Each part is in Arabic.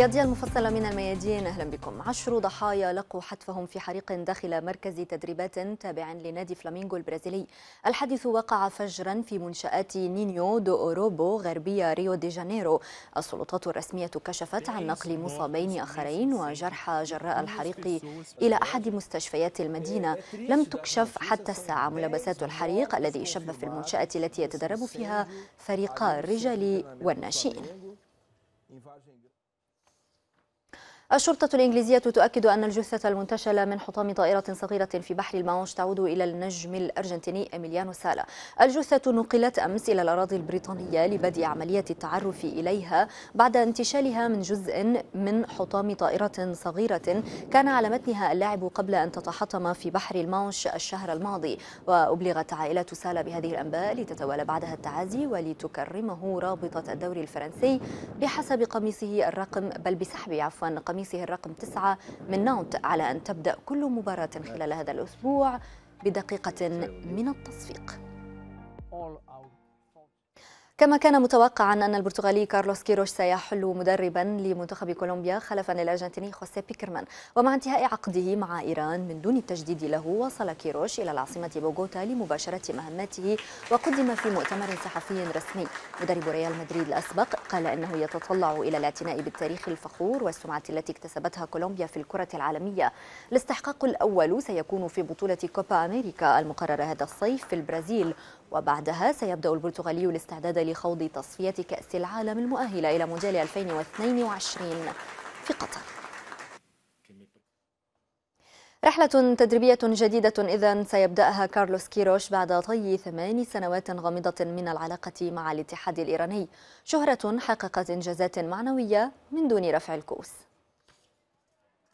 الرياضية المفصلة من الميادين أهلا بكم عشر ضحايا لقوا حتفهم في حريق داخل مركز تدريبات تابع لنادي فلامينغو البرازيلي الحادث وقع فجرا في منشآت نينيو دو أوروبو غربية ريو دي جانيرو السلطات الرسمية كشفت عن نقل مصابين آخرين وجرحى جراء الحريق إلى أحد مستشفيات المدينة لم تكشف حتى الساعة ملابسات الحريق الذي شب في المنشأة التي يتدرب فيها فريقا الرجال والناشئين الشرطة الإنجليزية تؤكد أن الجثة المنتشلة من حطام طائرة صغيرة في بحر المانش تعود إلى النجم الأرجنتيني إميليانو سالا الجثة نقلت أمس إلى الأراضي البريطانية لبدء عملية التعرف إليها بعد انتشالها من جزء من حطام طائرة صغيرة كان على متنها اللاعب قبل أن تتحطم في بحر المانش الشهر الماضي وأبلغت عائلة سالا بهذه الأنباء لتتوالى بعدها التعازي ولتكرمه رابطة الدوري الفرنسي بحسب قميصه الرقم بل بسحب عفوا قميص قميصه الرقم تسعة من ناونت على أن تبدأ كل مباراة خلال هذا الأسبوع بدقيقة من التصفيق كما كان متوقعا أن البرتغالي كارلوس كيروش سيحل مدربا لمنتخب كولومبيا خلفا للأرجنتيني خوسيه بيكرمان ومع انتهاء عقده مع إيران من دون التجديد له وصل كيروش إلى العاصمة بوغوتا لمباشرة مهمته وقدم في مؤتمر صحفي رسمي مدرب ريال مدريد الأسبق قال إنه يتطلع إلى الاعتناء بالتاريخ الفخور والسمعة التي اكتسبتها كولومبيا في الكرة العالمية الاستحقاق الأول سيكون في بطولة كوبا أمريكا المقررة هذا الصيف في البرازيل وبعدها سيبدأ البرتغالي الاستعداد لخوض تصفية كأس العالم المؤهلة إلى مونديال 2022 في قطر رحلة تدريبية جديدة إذا سيبدأها كارلوس كيروش بعد طي ثمان سنوات غامضة من العلاقة مع الاتحاد الإيراني شهرة حققت إنجازات معنوية من دون رفع الكؤوس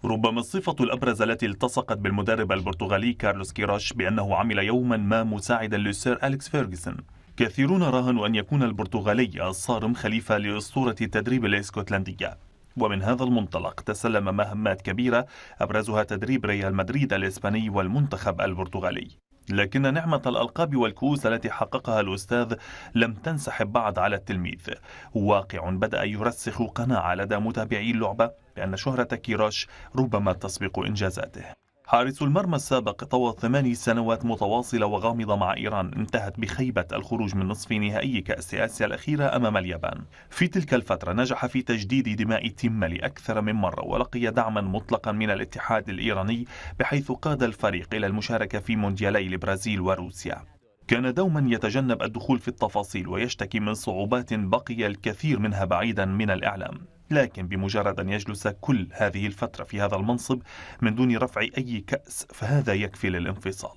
ربما الصفة الأبرز التي التصقت بالمدرب البرتغالي كارلوس كيراش بأنه عمل يوما ما مساعدا للسير أليكس فيرغسون كثيرون راهنوا أن يكون البرتغالي الصارم خليفة لأسطورة التدريب الإسكتلندية ومن هذا المنطلق تسلم مهمات كبيرة أبرزها تدريب ريال مدريد الإسباني والمنتخب البرتغالي لكن نعمة الألقاب والكؤوس التي حققها الأستاذ لم تنسحب بعد على التلميذ واقع بدأ يرسخ قناعة لدى متابعي اللعبة بأن شهرة كيراش ربما تسبق إنجازاته حارس المرمى السابق طوى ثماني سنوات متواصلة وغامضة مع إيران انتهت بخيبة الخروج من نصف نهائي كأس آسيا الأخيرة أمام اليابان في تلك الفترة نجح في تجديد دماء تيملي أكثر من مرة ولقي دعما مطلقا من الاتحاد الإيراني بحيث قاد الفريق إلى المشاركة في مونديالي البرازيل وروسيا كان دوما يتجنب الدخول في التفاصيل ويشتكي من صعوبات بقي الكثير منها بعيدا من الإعلام لكن بمجرد أن يجلس كل هذه الفترة في هذا المنصب من دون رفع أي كأس فهذا يكفي للانفصال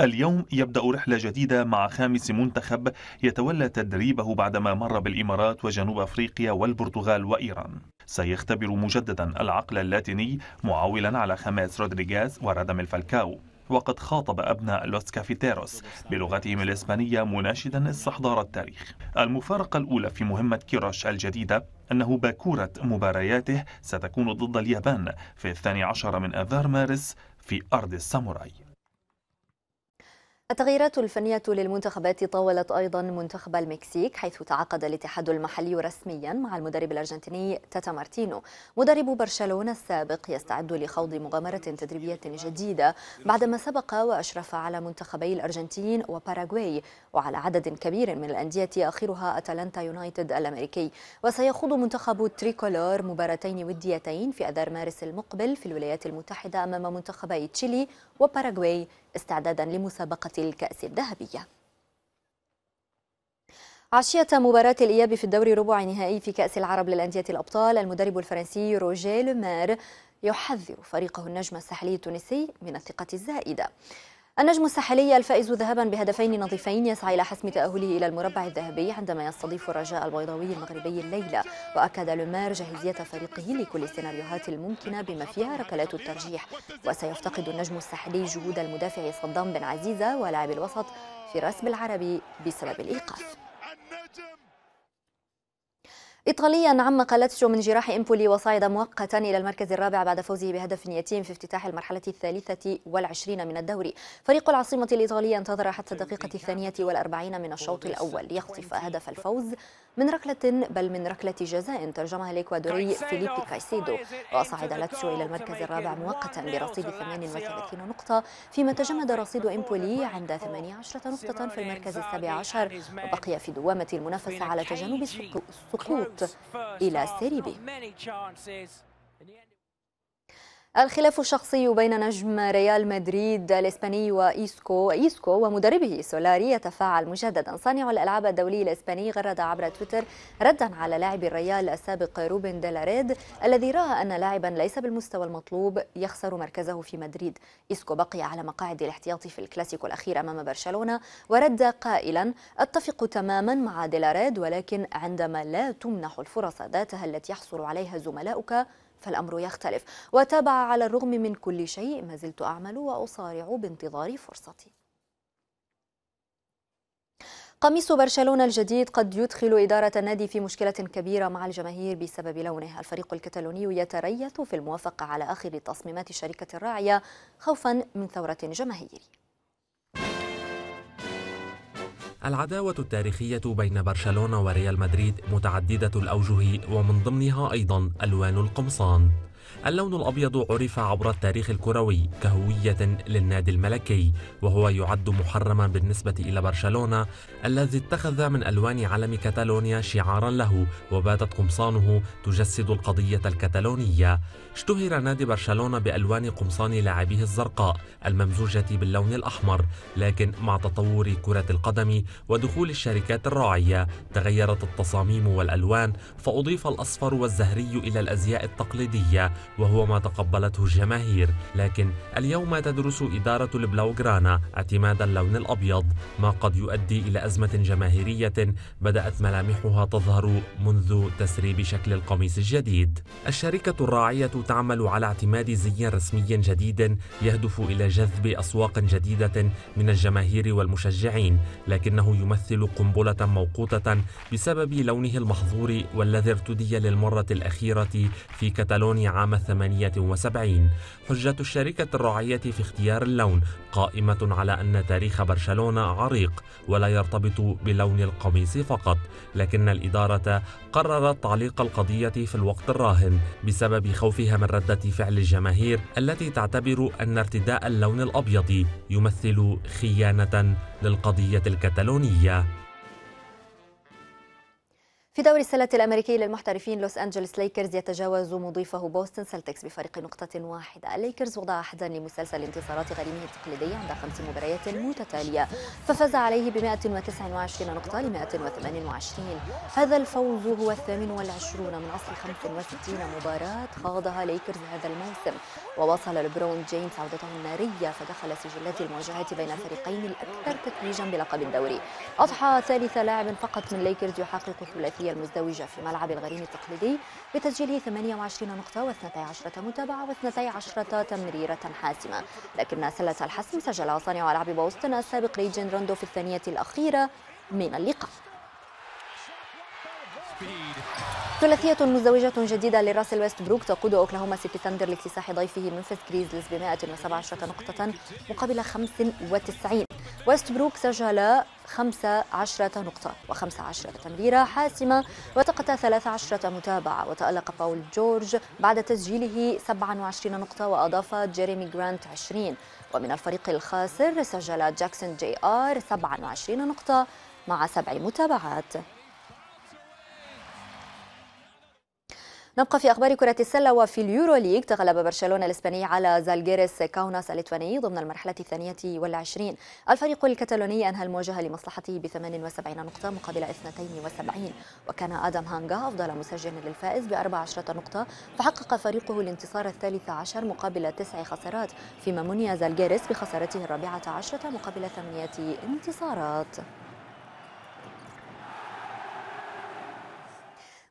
اليوم يبدأ رحلة جديدة مع خامس منتخب يتولى تدريبه بعدما مر بالإمارات وجنوب أفريقيا والبرتغال وإيران سيختبر مجددا العقل اللاتيني معاولا على خماس رودريغاز وردم الفالكاو وقد خاطب أبناء لوس كافيتيروس بلغتهم الإسبانية مناشدا استحضار التاريخ المفارقة الأولى في مهمة كيروش الجديدة أنه باكورة مبارياته ستكون ضد اليابان في الثاني عشر من آذار مارس في أرض الساموراي التغييرات الفنية للمنتخبات طاولت أيضا منتخب المكسيك حيث تعاقد الاتحاد المحلي رسميا مع المدرب الأرجنتيني تاتا مارتينو مدرب برشلونة السابق يستعد لخوض مغامرة تدريبية جديدة بعدما سبق وأشرف على منتخبي الأرجنتين وباراغواي وعلى عدد كبير من الأندية آخرها أتلانتا يونايتد الأمريكي وسيخوض منتخب تريكولور مباراتين وديتين في أذار مارس المقبل في الولايات المتحدة أمام منتخبي تشيلي وباراغواي استعدادا لمسابقة الكأس الذهبية عشية مباراة الإياب في الدوري ربع نهائي في كأس العرب للأندية الأبطال المدرب الفرنسي روجيه لومار يحذر فريقه النجم الساحلي التونسي من الثقة الزائدة النجم الساحلي الفائز ذهبا بهدفين نظيفين يسعى إلى حسم تأهله إلى المربع الذهبي عندما يستضيف الرجاء البيضاوي المغربي الليلة وأكد لومار جاهزية فريقه لكل السيناريوهات الممكنة بما فيها ركلات الترجيح وسيفتقد النجم الساحلي جهود المدافع صدام بن عزيزة ولاعب الوسط في رسم بالعربي بسبب الإيقاف إيطاليا عم لاتسيو من جراح إمبولي وصعد مؤقتا إلى المركز الرابع بعد فوزه بهدف يتيم في افتتاح المرحلة الثالثة والعشرين من الدوري فريق العاصمة الإيطالية انتظر حتى الدقيقة الثانية والأربعين من الشوط الأول ليخطف هدف الفوز من ركلة بل من ركلة جزاء ترجمها الإكوادوري فيليبي كايسيدو وصعد لاتسيو إلى المركز الرابع مؤقتا برصيد 38 نقطة فيما تجمد رصيد إمبولي عند 18 نقطة في المركز السابع عشر وبقي في دوامة المنافسة على تجنب السقوط et la Série B. الخلاف الشخصي بين نجم ريال مدريد الإسباني وإيسكو إيسكو ومدربه سولاري يتفاعل مجددا صانع الألعاب الدولي الإسباني غرد عبر تويتر ردا على لاعب الريال السابق روبن ديلاريد الذي رأى أن لاعبا ليس بالمستوى المطلوب يخسر مركزه في مدريد إيسكو بقي على مقاعد الاحتياطي في الكلاسيكو الأخير أمام برشلونة ورد قائلا أتفق تماما مع ديلاريد ولكن عندما لا تمنح الفرص ذاتها التي يحصل عليها زملاؤك فالأمر يختلف وتابع على الرغم من كل شيء ما زلت أعمل وأصارع بانتظار فرصتي قميص برشلونة الجديد قد يدخل إدارة النادي في مشكلة كبيرة مع الجماهير بسبب لونه الفريق الكتالوني يتريث في الموافقة على آخر تصميمات الشركة الراعية خوفا من ثورة جماهيريه. العداوة التاريخية بين برشلونة وريال مدريد متعددة الأوجه ومن ضمنها أيضا ألوان القمصان اللون الأبيض عرف عبر التاريخ الكروي كهوية للنادي الملكي وهو يعد محرما بالنسبة إلى برشلونة الذي اتخذ من ألوان علم كاتالونيا شعارا له وباتت قمصانه تجسد القضية الكتالونية اشتهر نادي برشلونة بألوان قمصان لاعبيه الزرقاء الممزوجة باللون الأحمر لكن مع تطور كرة القدم ودخول الشركات الراعية تغيرت التصاميم والألوان فأضيف الأصفر والزهري إلى الأزياء التقليدية وهو ما تقبلته الجماهير لكن اليوم تدرس إدارة البلاوغرانا اعتماد اللون الأبيض ما قد يؤدي إلى أزمة جماهيرية بدأت ملامحها تظهر منذ تسريب شكل القميص الجديد الشركة الراعية تعمل على اعتماد زي رسمي جديد يهدف إلى جذب أسواق جديدة من الجماهير والمشجعين لكنه يمثل قنبلة موقوتة بسبب لونه المحظور والذي ارتدي للمرة الأخيرة في كتالونيا عام عام 78 حجة الشركة الراعية في اختيار اللون قائمة على أن تاريخ برشلونة عريق ولا يرتبط بلون القميص فقط لكن الإدارة قررت تعليق القضية في الوقت الراهن بسبب خوفها من ردة فعل الجماهير التي تعتبر أن ارتداء اللون الأبيض يمثل خيانة للقضية الكتالونية في دوري السلة الأمريكي للمحترفين لوس أنجلوس ليكرز يتجاوز مضيفه بوستن سلتكس بفريق نقطة واحدة ليكرز وضع حدا لمسلسل انتصارات غريمه التقليدي عند خمس مباريات متتالية ففاز عليه ب 129 نقطة ل 128 هذا الفوز هو الثامن والعشرون من أصل 65 مباراة خاضها ليكرز هذا الموسم وواصل لبرون جيمس عودته النارية فدخل سجلات المواجهات بين الفريقين الأكثر تتويجا بلقب الدوري أضحى ثالث لاعب فقط من ليكرز يحقق ثلاثي السعودية المزدوجة في ملعب الغريم التقليدي بتسجيل 28 نقطة و12 متابعة و12 تمريرة حاسمة لكن سلة الحسم سجلها صانع لعب بوسطن السابق ريجين روندو في الثانية الأخيرة من اللقاء ثلاثية مزدوجة جديدة لراسل ويست بروك تقود اوكلاهوما سيتي ثاندر لاكتساح ضيفه منفس كريزلز ب 117 نقطة مقابل 95 ويست بروك سجل 15 نقطة و15 تمريرة حاسمة وتقطع 13 متابعة وتألق باول جورج بعد تسجيله 27 نقطة وأضاف جيريمي جرانت 20 ومن الفريق الخاسر سجل جاكسون جي آر 27 نقطة مع سبع متابعات نبقى في أخبار كرة السلة وفي اليورو ليج تغلب برشلونة الإسباني على زالجيريس كاوناس الليتواني ضمن المرحلة الثانية والعشرين الفريق الكتالوني أنهى المواجهة لمصلحته ب 78 نقطة مقابل 72 وكان آدم هانجا أفضل مسجل للفائز ب 14 نقطة فحقق فريقه الانتصار الثالث عشر مقابل تسع خسارات فيما مني زالجيريس بخسارته الرابعة عشرة مقابل ثمانية انتصارات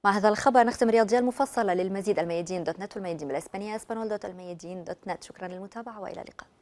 مع هذا الخبر نختم رياضية المفصلة للمزيد الميادين دوت نت والميادين بالإسبانية اسبانول دوت الميادين دوت نت شكرا للمتابعة وإلى اللقاء